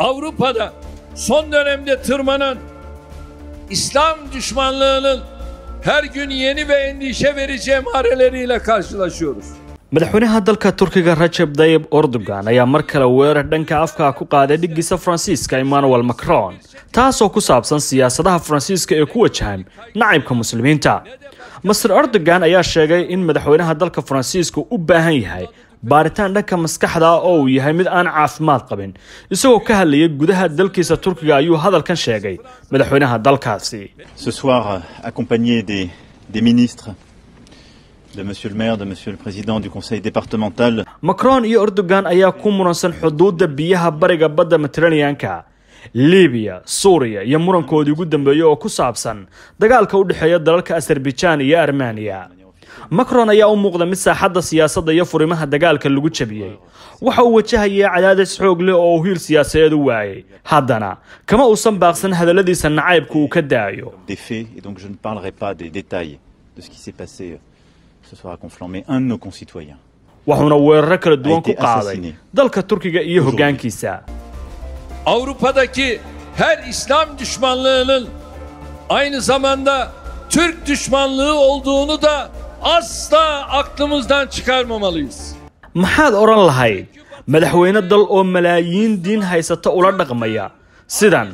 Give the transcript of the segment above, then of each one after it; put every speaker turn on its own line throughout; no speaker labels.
Avrupa'da son dönemde tırmanan İslam düşmanlığının her gün yeni ve endişe verici emareleriyle karşılaşıyoruz.
madaxweynaha dalka turkiga rajab dayib erdogan ayaa mar kale weerar dhanka afka ku qaaday dhiggiisa faransiiska emmanuel macron taasoo ku saabsan siyaasadaha faransiiska ee ku wajahan nacibka muslimiinta master erdogan ayaa sheegay in madaxweynaha dalka faransiisku u baahan yahay baaritaan dhanka maskaxda oo uu yahay mid aan caafimaad qabin isagoo ka hadlayay gudaha dalkiisa turkiga ayuu hadalkan sheegay madaxweynaha dalkaasi ce de de ministres monsieur monsieur le le maire du conseil macron iyo erdogan ayaa ku muransan xuduudda biyaha bariga badda mediteraneanka libiya suuriya iyo murankoodii ugu dambeeyey oo ku saabsan dagaalka u dhexeeya dalalka azerbaijan iyo armeniya macron ayaa u muuqda mid saaxadda siyaasadda iyo furimaha dagaalka lagu jabiyey waxa uu wajahaya cadaadis xoog leh oo uu hiil siyaasadeed u waayey haddana kama uusan baaqsan hadalladiisa nacaybka uu ka daayo euh, wuxuuna weeraro kala duwan ku qaaday
dalka turkiga iyo hoggaankiisa Avrupa'daki her islaam düşmanlığının aynı zamanda turk düşmanlığı olduğunu da asla aklımızdan çıkarmamalıyız.
maxaad odhan lahayd madaxweyne dal oo malaayiin diin haysata ula dhaqmaya sidan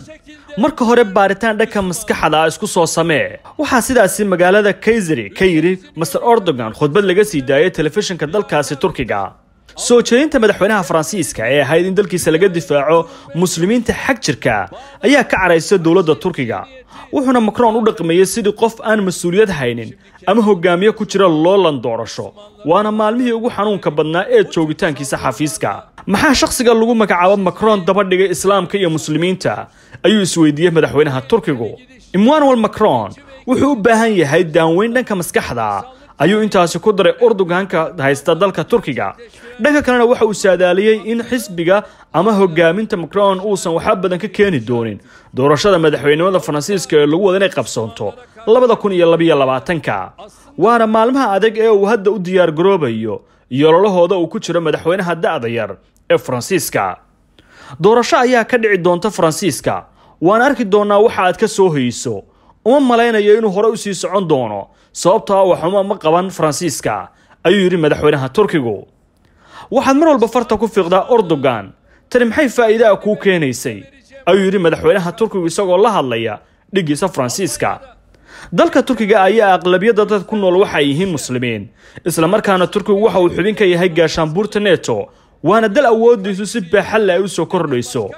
marka hore baaritaan dhanka maskaxda isku soo samee waxaa sidaasi magaalada kaysari ka yidhi master erdogan khudbad laga sii daayay telefishinka dalkaasi turkiga soo jeedinta madaxweynaha faransiiska ee ahayd in dalkiisa laga difaaco muslimiinta xag jirka ayaa ka caraysa dowladda turkiga wuxuuna macron u dhaqmeeyey sidii qof aan mas-uuliyad haynin ama hogaamiye ku jira loolan doorasho waana maalmihii ugu xanuunka badnaa ee joogitaankiisa xafiiska maxaa shakhsiga lagu magacaabo macron dabadhigay islaamka iyo muslimiinta ayuu isweydiiyey madaxweynaha turkigu emmanuel macron wuxuu u baahan yahay daanweyn dhanka maskaxda ayuu intaasi ku daray urdoganka haysta dalka turkiga dhanka kalena waxa uu saadaaliyey in xisbiga ama hogaaminta macron uusan waxba badan ka keeni doonin doorashada madaxweynimada faransiiska ee lagu wada inay qabsoonto labada kun iyo labaiyo labaatanka waana maalmaha adag ee uu hadda u diyaar garoobayo yoololahooda uu ku jiro madaxweynaha da-da yar ee faransiiska doorasho ayaa ka dhici doonta faransiiska waan arki doonaa waxa aad ka soo hayso uma malaynayo inuu hore usii socon doono sababtaa waxuma ma qaban faransiiska ayuu yidhi madaxweynaha turkigu waxaad mar walba farta ku fiiqdaa ordogan tani maxay faa'iidaa ah kuu keenaysay ayuu yidhi madaxweynaha turkigu isagoo la hadlaya dhiggiisa faransiiska dalka turkiga ayaa aqlabiyadda dad ku nool waxa ay yihiin muslimiin islamarkaana turkigu waxa uu xubin ka yahay gaashaanbuurta neto waana dal awoodiisu si baaxalle ay u soo kordhayso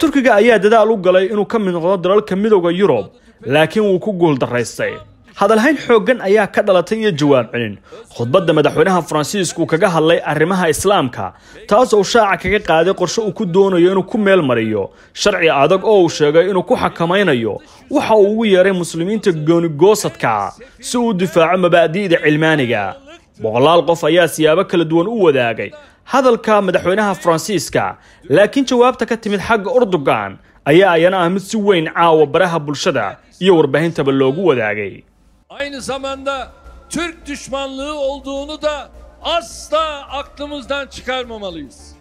turkiga ayaa dadaal u galay inuu ka mid noqdo dalalka midooda yurub laakiin wuu ku guuldaraystay hadalhayn xooggan ayaa ka dhalatay iyo jawaab celin khudbadda madaxweynaha faransiisku kaga hadlay arrimaha islaamka taas oo shaaca kaga qaaday qorshe uu ku doonayo inuu ku meel mariyo sharci adag oo uu sheegay inuu ku xakamaynayo waxa uu ugu yeeray muslimiinta goonigoosadka si uu difaaco mabaadi'da cilmaaniga boqolaal qof ayaa siyaabo kala duwan u wadaagay hadalka madaxweynaha faransiiska laakiin jawaabta ka timid xagga urdogan ayaa ayana ah si weyn caawa baraha bulshada iyo warbaahintaba loogu wadaagay
aynı zamanda Türk düşmanlığı olduğunu da asla aklımızdan çıkarmamalıyız.